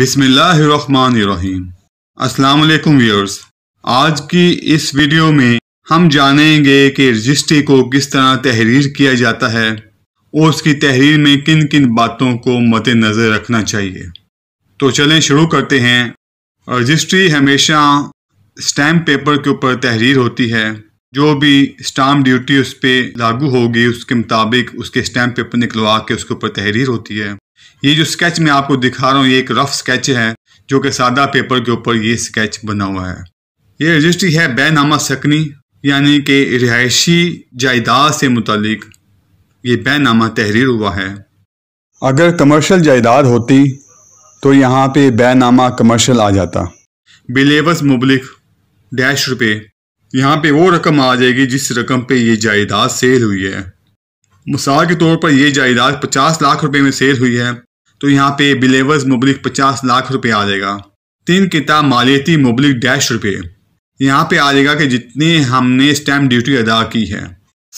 बिसमीम अस्सलाम वालेकुम व्यूअर्स आज की इस वीडियो में हम जानेंगे कि रजिस्ट्री को किस तरह तहरीर किया जाता है और उसकी तहरीर में किन किन बातों को मद्नज़र रखना चाहिए तो चलें शुरू करते हैं रजिस्ट्री हमेशा स्टैम्प पेपर के ऊपर तहरीर होती है जो भी स्टाम्प ड्यूटी उस पर लागू होगी उसके मुताबिक उसके स्टैम्प पेपर निकलवा के उसके ऊपर तहरीर होती है ये जो स्केच मैं आपको दिखा रहा हूँ ये एक रफ स्केच है जो कि सादा पेपर के ऊपर ये स्केच बना हुआ है ये रजिस्ट्री है बैनामा सकनी यानी कि रिहायशी जायदाद से मुतलिक ये बैनामा तहरीर हुआ है अगर कमर्शल जायदाद होती तो यहाँ पे बैनामा कमर्शल आ जाता बिलेवस मुबलिक डैश रुपये यहाँ पे वो रकम आ जाएगी जिस रकम पे ये जायदाद सेल हुई है मिसाल के तौर पर ये जायदाद पचास लाख रुपए में सेल हुई है तो यहाँ पे बिलेवर्स मुबलिक पचास लाख रुपये आ जाएगा तीन किताब मालियती मुबलिक डैश रुपये यहाँ पे आ जाएगा कि जितनी हमने स्टैम्प ड्यूटी अदा की है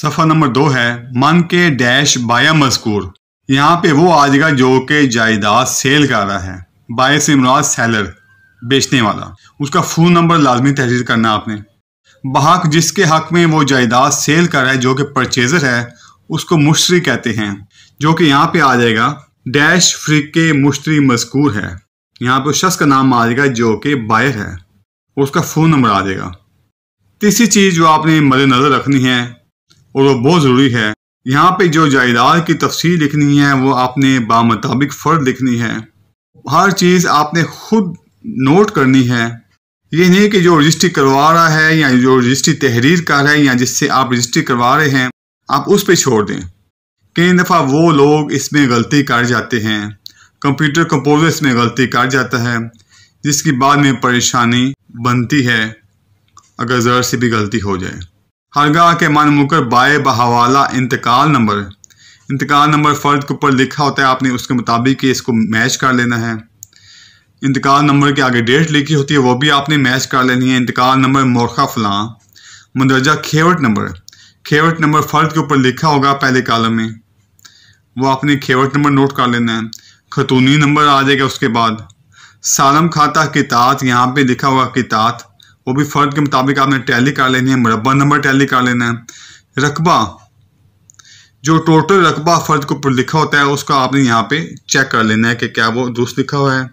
सफ़ा नंबर दो है मन के डैश बाया मजकूर यहाँ पे वो आ जाएगा जो कि जायदाद सेल कर रहा है बाय से मुराद सेलर बेचने वाला उसका फ़ोन नंबर लाजमी तहरीर करना आपने बहाक जिसके हक में वो जायदाद सेल कर रहा है जो कि परचेजर है उसको मुश्तरी कहते हैं जो कि यहाँ पे आ जाएगा डैश फ्रिक के मुश्तरी मजकूर है यहाँ पे उस शख्स का नाम आ जाएगा जो कि बायर है उसका फ़ोन नंबर आ जाएगा तीसरी चीज़ जो आपने मद नज़र रखनी है और वो बहुत ज़रूरी है यहाँ पे जो जायदाद की तफसील लिखनी है वो आपने बामताबिक फ़र्द लिखनी है हर चीज़ आपने खुद नोट करनी है ये नहीं कि जो रजिस्ट्री करवा रहा है या जो रजिस्ट्री तहरीर कर रहा है या जिससे आप रजिस्ट्री करवा रहे हैं आप उस पर छोड़ दें कई दफ़ा वो लोग इसमें गलती कर जाते हैं कंप्यूटर कंपोजर इसमें गलती कर जाता है जिसकी बाद में परेशानी बनती है अगर ज़र से भी गलती हो जाए हरगाह के मान मुकर बाय बहवाला इंतकाल नंबर इंतकाल नंबर फ़र्द के ऊपर लिखा होता है आपने उसके मुताबिक ही इसको मैच कर लेना है इंतकाल नंबर के आगे डेट लिखी होती है वो भी आपने मैच कर लेनी है इंतकाल नंबर मोरखा फलां मंदरजा खेवट नंबर खेवट नंबर फर्द के ऊपर लिखा होगा पहले कालम में वो आपने खेवट नंबर नोट कर लेना है खतूनी नंबर आ जाएगा उसके बाद सालम खाता कितात यहाँ पे लिखा होगा कितात वो भी फर्द के मुताबिक आपने टैली कर लेनी है मुरबा नंबर टैली कर लेना है रकबा जो टोटल रकबा फर्द के ऊपर लिखा होता है उसका आपने यहाँ पे चेक कर लेना है कि क्या वो दुरुस्त लिखा हुआ है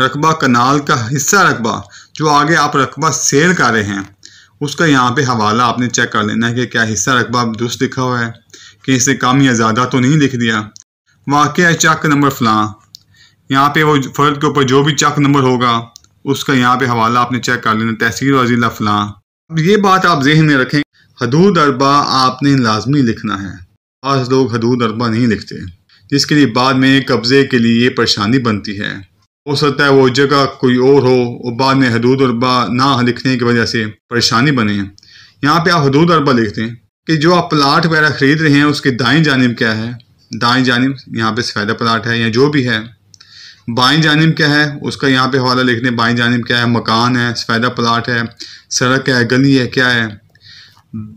रकबा कनाल का हिस्सा रकबा जो आगे आप रकबा सेल कर रहे हैं उसका यहाँ पे हवाला आपने चेक कर लेना है कि क्या हिस्सा रकबा दुरुस्त लिखा हुआ है कि इसे कम या ज़्यादा तो नहीं लिख दिया वाक़ है चक नंबर फलां यहाँ पे वो फ़र्द के ऊपर जो भी चक नंबर होगा उसका यहाँ पे हवाला आपने चेक कर लेना तहसील वजीला फलां अब ये बात आप जहन में रखें हदूद अरबा आपने लाजमी लिखना है आज लोग हदूद अरबा नहीं लिखते जिसके लिए बाद में कब्ज़े के लिए परेशानी बनती है हो सकता है वो जगह कोई और हो और बाद में हदूद और बा ना लिखने की वजह से परेशानी बने हैं यहाँ पे आप हदूद अरबा लिखते हैं कि जो आप प्लाट वगैरह खरीद रहे हैं उसके दाएं जानब क्या है दाएं जानब यहाँ पे सफ़ेदा प्लाट है या जो भी है बाएं जानब क्या है उसका यहाँ पे हवाला लिख दें बाएं जानब क्या है मकान है सफ़ेदा प्लाट है सड़क है गली है क्या है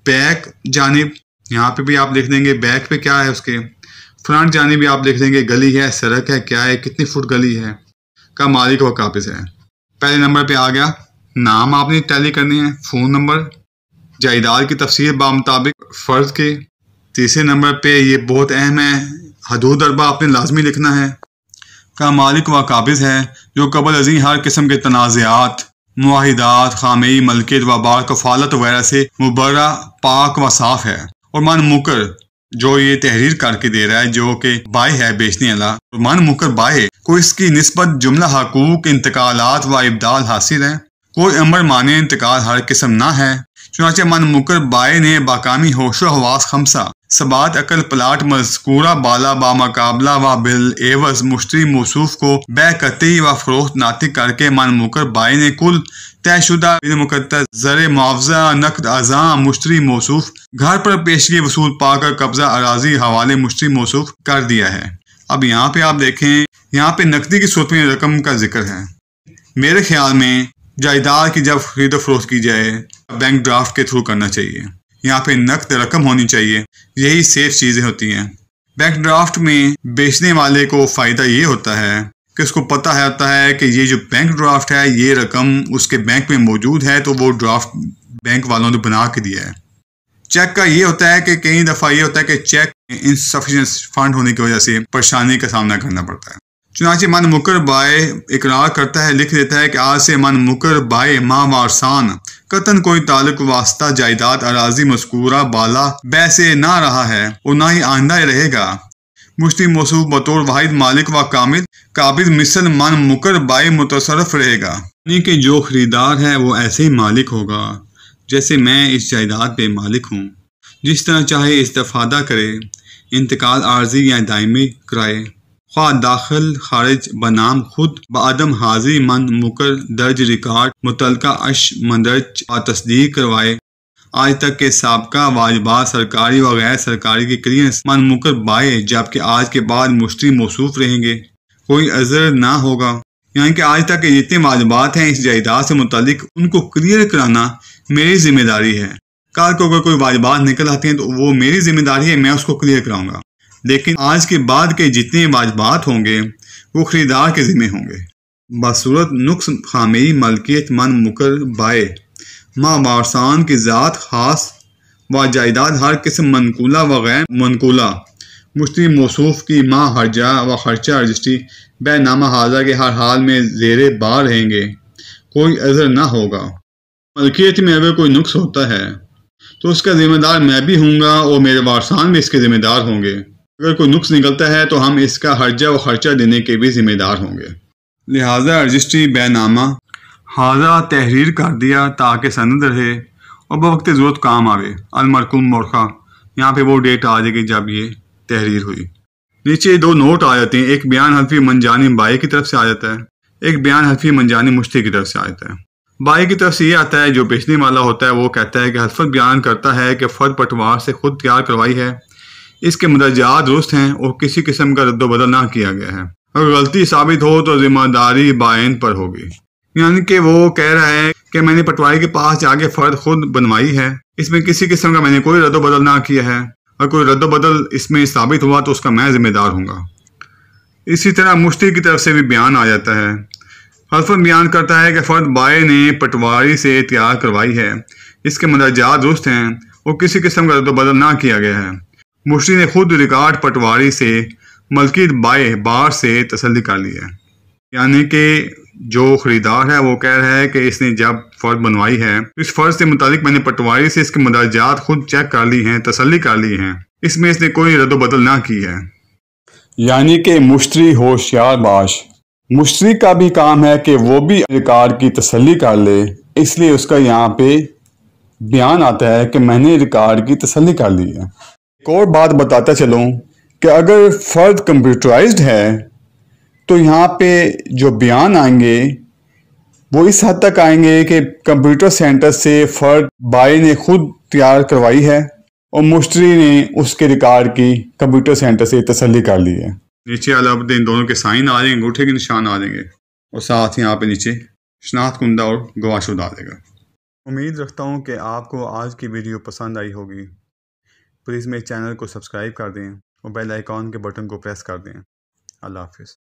बैक जानब यहाँ पे भी आप लिख देंगे बैक पे क्या है उसके फ्रंट जानब भी आप लिख देंगे गली है सड़क है क्या है कितनी फुट गली है का मालिक और काबिज है पहले नंबर पे आ गया नाम आपने टैली करने हैं फ़ोन नंबर जायदाद की तफसीर मुताबिक फ़र्ज के तीसरे नंबर पे ये बहुत अहम है हदूद अरबा आपने लाजमी लिखना है का मालिक व काबिज है जो कबल अजी हर किस्म के तनाज़ात माहिदात खामी मलकित व बार कफालत वगैरह से मुबर्रा पाक व साफ है और मन मुकर जो ये तहरीर करके दे रहा है जो कि बाय है बेचने वाला तो मन मुकर बाय को इसकी नस्बत जुमला हकूक इंतकालत व इबदाल हासिल है कोई अमर माने इंतकाल हर किस्म ना है चुनाचे मन मुकर बाय ने बाकामी होशो हवास खमसा सबात अकल प्लाट मजकूरा बाला बामकाबला व बिल एवज मुश्तरी मौसू को बेकती व फरोख्त नातिक करके मन मुकर बाई ने कुल तयशुदा बिन मुकदर जर मुआवजा नकद अजा मुश्तरी मौसू घर पर पेशगी वसूल पाकर कब्जा अराजी हवाले मुश्तरी मौसू कर दिया है अब यहाँ पे आप देखें यहाँ पे नकदी की सूरत में रकम का जिक्र है मेरे ख्याल में जायदाद की जब खरीद फरोख्त की जाए बैंक ड्राफ्ट के थ्रू करना चाहिए यहाँ पे नकद रकम होनी चाहिए यही सेफ चीज़ें होती हैं बैंक ड्राफ्ट में बेचने वाले को फ़ायदा ये होता है कि उसको पता होता है कि ये जो बैंक ड्राफ्ट है ये रकम उसके बैंक में मौजूद है तो वो ड्राफ्ट बैंक वालों ने बना के दिया है चेक का ये होता है कि कई दफ़ा ये होता है कि चेक इनसफिशेंस फंड होने की वजह से परेशानी का सामना करना पड़ता है चुनाचे मन मुकर बाय इकरार करता है लिख देता है कि आज से मन मुकर बाय माह कतन कोई ताल्लुक वास्ता जायदाद अराजी मस्कूरा बाला बैसे ना रहा है और ना ही आंदा रहेगा मुश्ती मौसू बतौर वाहिद मालिक व कामिल काबिल मिसल मन मुकर बाई मुतसरफ रहेगा यानी कि जो खरीदार है वो ऐसे ही मालिक होगा जैसे मैं इस जायदाद पे मालिक हूँ जिस तरह चाहे इस्तफादा करे इंतकाल आर्जी या दायमी कराए खा दाखिल खारिज बनाम खुद बदम हाजिर मन मुकर दर्ज रिकॉर्ड मुतल अश मंदरज तस्दीक करवाए आज तक के सबका वाजबा सरकारी व गैर सरकारी के क्लियरेंस मन मुकर बाए जबकि आज के बाद मुश्तरी मौसूफ रहेंगे कोई अजर ना होगा यानी कि आज तक के जितने वाजबात हैं इस जायदाद से मुतलिक उनको क्लियर कराना मेरी जिम्मेदारी है कार को अगर कोई वाजबात निकल आती हैं तो वो मेरी जिम्मेदारी है मैं उसको क्लियर कराऊंगा लेकिन आज के बाद के जितने वाजबात होंगे वो खरीदार के ज़िम्मे होंगे बसूरत नुक्स खामी मलकियत मन मुकर बाए माँ बारसान की ज़ात खास व जायदाद हर किस्म मनकूला व गैर मनकूला मुश्तरी मौसूफ की माँ हर्जा व खर्चा रजिस्ट्री बैनामा हाजा के हर हाल में जेर बार रहेंगे कोई अजर ना होगा मलकियत में अगर कोई नुक्स होता है तो उसका ज़िम्मेदार मैं भी हूँगा और मेरे वारसान भी इसके ज़िम्मेदार होंगे अगर कोई नुक्स निकलता है तो हम इसका हर्जा व खर्चा देने के भी जिम्मेदार होंगे लिहाजा रजिस्ट्री बैनामा हाजा तहरीर कर दिया ताकि सनद रहे और बवक्त ज़रूरत काम आवे अलमरकुम मोरखा यहाँ पे वो डेट आ जाएगी जब ये तहरीर हुई नीचे दो नोट आ जाते हैं एक बयान हल्फी मनजानी बाई की तरफ से आ जाता है एक बयान हल्फी मनजानी मुश्ती की तरफ से आ जाता है बाई की तरफ से ये आता है जो बेचने वाला होता है वो कहता है कि हल्फत बयान करता है कि फ़र्द पटवार से खुद तैयार करवाई है इसके मदरजात दुरुस्त हैं और किसी किस्म का रद्दबदल ना किया गया है अगर गलती साबित हो तो जिम्मेदारी बायन पर होगी यानी कि वो कह रहा है कि मैंने पटवारी के पास जाके फर्द खुद बनवाई है इसमें किसी किस्म का मैंने कोई रद्दबदल ना किया है और कोई रद्दबदल इसमें साबित हुआ तो उसका मैं जिम्मेदार हूँगा इसी तरह मुश्ती की तरफ से भी बयान आ जाता है हल्फन बयान करता है कि फर्द बाय ने पटवारी से तैयार करवाई है इसके मदरजात दुरुस्त हैं और किसी किस्म का रद्दबदल ना किया गया है मुश्री ने खुद रिकार्ड पटवारी से मलकित बाय बार से तसली कर ली है यानी कि जो ख़रीदार है वो कह रहा है कि इसने जब फ़र्ज बनवाई है तो इस फ़र्ज से मुताबिक मैंने पटवारी से इसके मदाजात खुद चेक कर ली हैं तसली कर ली हैं इसमें इसने कोई रद्द बदल ना की है यानी कि मुश्तरी होशियार बाश मुश्तरी का भी काम है कि वो भी रिकार्ड की तसली कर ले इसलिए उसका यहाँ पे बयान आता है कि मैंने रिकार्ड की तसली कर ली है एक और बात बताता चलूँ कि अगर फ़र्द कंप्यूटराइज्ड है तो यहाँ पे जो बयान आएंगे वो इस हद तक आएंगे कि कंप्यूटर सेंटर से फ़र्द बाई ने खुद तैयार करवाई है और मुश्तरी ने उसके रिकार्ड की कंप्यूटर सेंटर से तसली कर ली है नीचे अलबद इन दोनों के साइन आ जाएंगे अंगूठे के निशान आ जाएंगे और साथ ही यहाँ पे नीचे शनाख्त कुंदा और गवाशुदा आ जाएगा उम्मीद रखता हूँ कि आपको आज की वीडियो पसंद आई होगी प्लीज़ मेरे चैनल को सब्सक्राइब कर दें और बेल आइकॉन के बटन को प्रेस कर दें अल्लाह हाफिज़